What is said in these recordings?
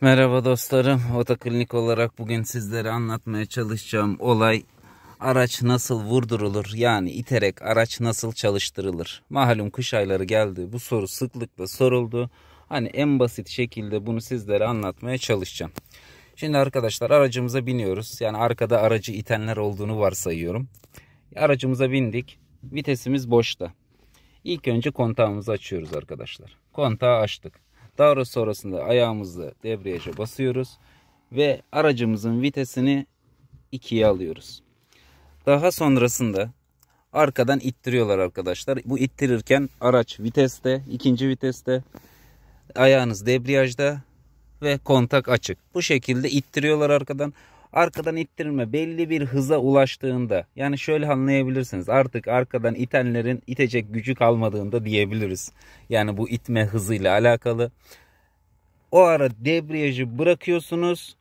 Merhaba dostlarım. Otoklinik olarak bugün sizlere anlatmaya çalışacağım olay araç nasıl vurdurulur? Yani iterek araç nasıl çalıştırılır? Malum kış ayları geldi. Bu soru sıklıkla soruldu. Hani en basit şekilde bunu sizlere anlatmaya çalışacağım. Şimdi arkadaşlar aracımıza biniyoruz. Yani arkada aracı itenler olduğunu varsayıyorum. Aracımıza bindik. Vitesimiz boşta. İlk önce kontağımızı açıyoruz arkadaşlar. Kontağı açtık. Daha sonrasında ayağımızla debriyaja basıyoruz ve aracımızın vitesini ikiye alıyoruz. Daha sonrasında arkadan ittiriyorlar arkadaşlar. Bu ittirirken araç viteste, ikinci viteste, ayağınız debriyajda ve kontak açık. Bu şekilde ittiriyorlar arkadan. Arkadan ittirme belli bir hıza ulaştığında yani şöyle anlayabilirsiniz artık arkadan itenlerin itecek gücü kalmadığında diyebiliriz. Yani bu itme hızıyla alakalı. O ara debriyajı bırakıyorsunuz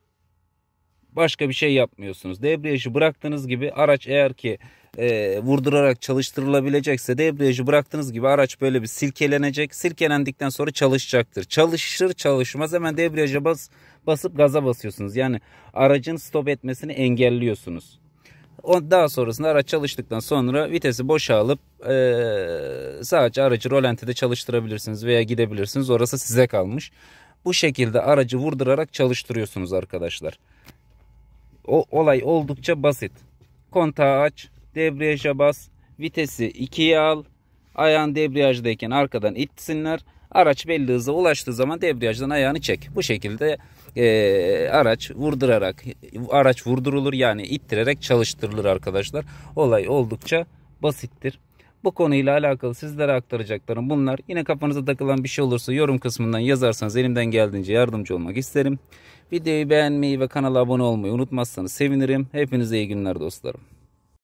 başka bir şey yapmıyorsunuz. Debriyajı bıraktığınız gibi araç eğer ki e, vurdurarak çalıştırılabilecekse debriyajı bıraktığınız gibi araç böyle bir silkelenecek. Silkelendikten sonra çalışacaktır. Çalışır çalışmaz hemen debriyaja bas basıp gaza basıyorsunuz. Yani aracın stop etmesini engelliyorsunuz. Daha sonrasında araç çalıştıktan sonra vitesi boşa alıp e, sadece aracı rolantide çalıştırabilirsiniz veya gidebilirsiniz. Orası size kalmış. Bu şekilde aracı vurdurarak çalıştırıyorsunuz arkadaşlar. O olay oldukça basit. Kontağı aç, debriyaja bas, vitesi 2'ye al, Ayağın debriyajdayken arkadan itsinler. Araç belli hıza ulaştığı zaman debriyajdan ayağını çek. Bu şekilde e, araç vurdurarak, araç vurdurulur yani ittirerek çalıştırılır arkadaşlar. Olay oldukça basittir. Bu konuyla alakalı sizlere aktaracaklarım bunlar. Yine kafanıza takılan bir şey olursa yorum kısmından yazarsanız elimden geldiğince yardımcı olmak isterim. Videoyu beğenmeyi ve kanala abone olmayı unutmazsanız sevinirim. Hepinize iyi günler dostlarım.